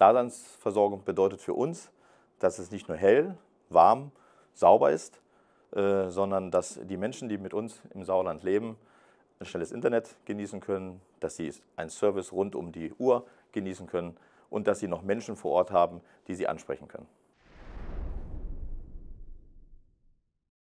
Daseinsversorgung bedeutet für uns, dass es nicht nur hell, warm, sauber ist, äh, sondern dass die Menschen, die mit uns im Sauerland leben, ein schnelles Internet genießen können, dass sie einen Service rund um die Uhr genießen können und dass sie noch Menschen vor Ort haben, die sie ansprechen können.